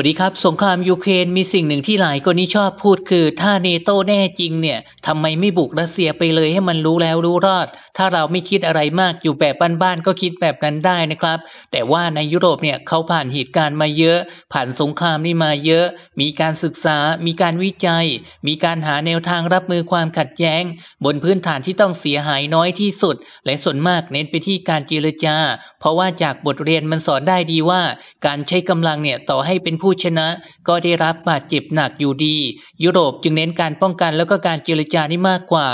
วัสดีครับสงครามยูเครนมีสิ่งหนึ่งที่หลายคนนี้ชอบพูดคือถ้าเนโตแน่จริงเนี่ยทำไมไม่บุกรัสเซียไปเลยให้มันรู้แล้วรู้รอด ถ้าเราไม่คิดอะไรมากอยู่แบบบ้านๆก็คิดแบบนั้นได้นะครับ แต่ว่าในยุโรปเนี่ยเขาผ่านเหตุการณ์มาเยอะ ผ่านสงครามนี่มาเยอะ มีการศึกษา มีการวิจัย มีการหาแนวทางรับมือความขัดแย้ง บนพื้นฐานที่ต้องเสียหายน้อยที่สุด และส่วนมากเน้นไปที่การเจรจา เพราะว่าจากบทเรียนมันสอนได้ดีว่าการใช้กำลังเนี่ยต่อให้เป็นผู้ผู้ชนะก็ได้รับบาดเจ็บหนักอยู่ดี ยุโรปจึงเน้นการป้องกันแล้วก็การเจรจานี่มากกว่า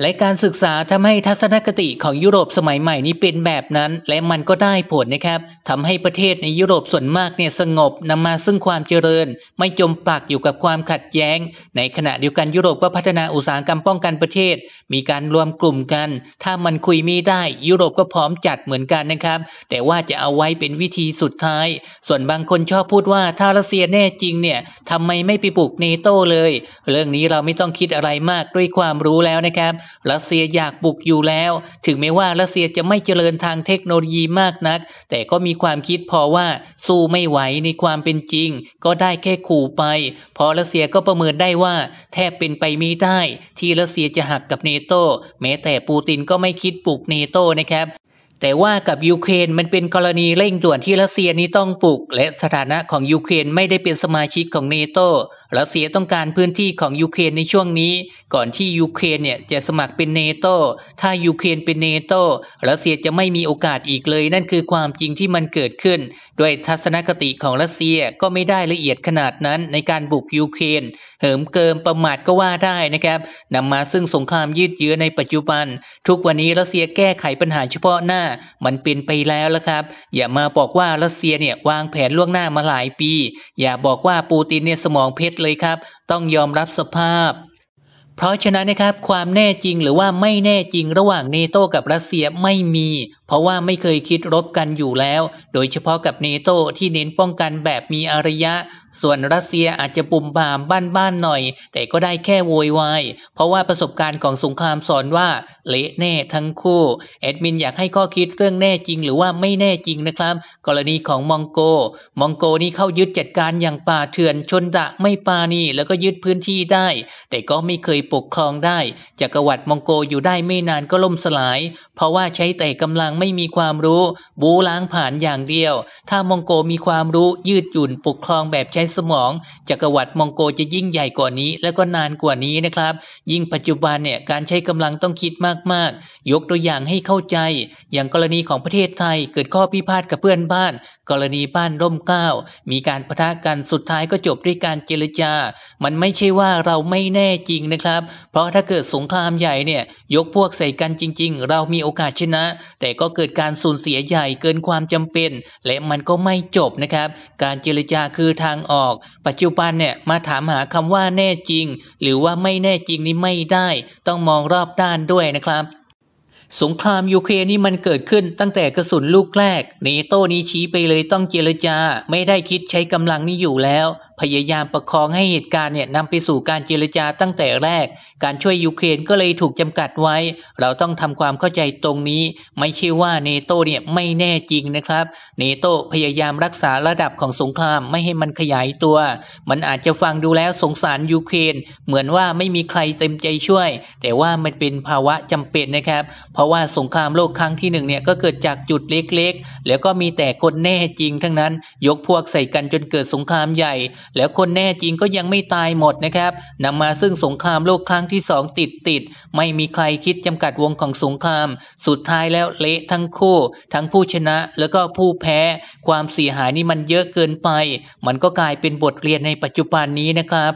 และการศึกษาทำให้ทัศนคติของยุโรปสมัยใหม่นี้เป็นแบบนั้น และมันก็ได้ผลนะครับทำให้ประเทศในยุโรปส่วนมากเนี่ยสงบนำมาซึ่งความเจริญ ไม่จมปลักอยู่กับความขัดแย้ง ในขณะเดียวกันยุโรปก็พัฒนาอุตสาหกรรมป้องกันประเทศ มีการรวมกลุ่มกัน ถ้ามันคุยไม่ได้ ยุโรปก็พร้อมจัดเหมือนกันนะครับ แต่ว่าจะเอาไว้เป็นวิธีสุดท้าย ส่วนบางคนชอบพูดว่า ถ้ารัสเซียแน่จริงเนี่ยทำไมไม่ไปปลุกเนโตเลย เรื่องนี้เราไม่ต้องคิดอะไรมากด้วยความรู้แล้วนะครับรัสเซียอยากบุกอยู่แล้ว ถึงแม้ว่ารัสเซียจะไม่เจริญทางเทคโนโลยีมากนัก แต่ก็มีความคิดพอว่าสู้ไม่ไหวในความเป็นจริงก็ได้แค่ขู่ไป พอรัสเซียก็ประเมินได้ว่าแทบเป็นไปไม่ได้ที่รัสเซียจะหักกับเนโตแม้แต่ปูตินก็ไม่คิดปลุกเนโตนะครับแต่ว่ากับยูเครนมันเป็นกรณีเร่งด่วนที่รัสเซียนี้ต้องปลุกและสถานะของยูเครนไม่ได้เป็นสมาชิกของเนโตรัสเซียต้องการพื้นที่ของยูเครนในช่วงนี้ ก่อนที่ยูเครนเนี่ยจะสมัครเป็นเนโตถ้ายูเครนเป็นเนโตรัสเซียจะไม่มีโอกาสอีกเลยนั่นคือความจริงที่มันเกิดขึ้น ด้วยทัศนคติของรัสเซียก็ไม่ได้ละเอียดขนาดนั้นในการบุกยูเครนเหิมเกิมประมาทก็ว่าได้นะครับนำมาซึ่งสงครามยืดเยื้อในปัจจุบัน ทุกวันนี้รัสเซียแก้ไขปัญหาเฉพาะหน้ามันเป็นไปแล้วละครับ อย่ามาบอกว่ารัสเซียเนี่ยวางแผนล่วงหน้ามาหลายปี อย่าบอกว่าปูตินเนี่ยสมองเพชรเลยครับ ต้องยอมรับสภาพเพราะฉะนั้นนะครับความแน่จริงหรือว่าไม่แน่จริงระหว่างเนโตกับรัสเซียไม่มี เพราะว่าไม่เคยคิดรบกันอยู่แล้ว โดยเฉพาะกับเนโตที่เน้นป้องกันแบบมีอารยะ ส่วนรัสเซียอาจจะปุ่มบามบ้านๆหน่อย แต่ก็ได้แค่โวยวายเพราะว่าประสบการณ์ของสงครามสอนว่าเละแน่ทั้งคู่แอดมินอยากให้ข้อคิดเรื่องแน่จริงหรือว่าไม่แน่จริงนะครับ กรณีของมองโก มองโกนี่เข้ายึดจัดการอย่างป่าเถื่อนชนดะไม่ปานีแล้วก็ยึดพื้นที่ได้ แต่ก็ไม่เคยปกครองได้จักรวรรดิมองโกอยู่ได้ไม่นานก็ล่มสลาย เพราะว่าใช้แต่กำลังไม่มีความรู้ บูล้างผ่านอย่างเดียว ถ้ามองโกมีความรู้ยืดหยุ่นปกครองแบบใช้สมองจักรวรรดิมองโกจะยิ่งใหญ่กว่านี้และก็นานกว่านี้นะครับ ยิ่งปัจจุบันเนี่ยการใช้กำลังต้องคิดมากๆ ยกตัวอย่างให้เข้าใจ อย่างกรณีของประเทศไทยเกิดข้อพิพาทกับเพื่อนบ้าน กรณีบ้านร่มเก้ามีการประทะกันสุดท้ายก็จบด้วยการเจรจา มันไม่ใช่ว่าเราไม่แน่จริงนะครับเพราะถ้าเกิดสงครามใหญ่เนี่ยยกพวกใส่กันจริง ๆ เรามีโอกาสชนะ แต่ก็เกิดการสูญเสียใหญ่เกินความจำเป็น และมันก็ไม่จบนะครับ การเจรจาคือทางออก ปัจจุบันเนี่ยมาถามหาคำว่าแน่จริง หรือว่าไม่แน่จริงนี่ไม่ได้ต้องมองรอบด้านด้วยนะครับ สงครามยูเครนนี่มันเกิดขึ้นตั้งแต่กระสุนลูกแรกเนโต้นี้ชี้ไปเลยต้องเจรจา ไม่ได้คิดใช้กำลังนี่อยู่แล้วพยายามประคองให้เหตุการณ์เนี่ยนำไปสู่การเจรจาตั้งแต่แรก การช่วยยูเครนก็เลยถูกจำกัดไว้ เราต้องทำความเข้าใจตรงนี้ไม่ใช่ว่าเนโตเนี่ยไม่แน่จริงนะครับ เนโตพยายามรักษาระดับของสงครามไม่ให้มันขยายตัว มันอาจจะฟังดูแล้วสงสารยูเครนเหมือนว่าไม่มีใครเต็มใจช่วย แต่ว่ามันเป็นภาวะจำเป็นนะครับ เพราะว่าสงครามโลกครั้งที่หนึ่งเนี่ยก็เกิดจากจุดเล็กๆ แล้วก็มีแต่คนแน่จริง ทั้งนั้นยกพวกใส่กันจนเกิดสงครามใหญ่แล้วคนแน่จริงก็ยังไม่ตายหมดนะครับ นำมาซึ่งสงครามโลกครั้งที่สองติดติด ไม่มีใครคิดจำกัดวงของสงคราม สุดท้ายแล้วเละทั้งคู่ ทั้งผู้ชนะแล้วก็ผู้แพ้ ความเสียหายนี่มันเยอะเกินไป มันก็กลายเป็นบทเรียนในปัจจุบันนี้นะครับ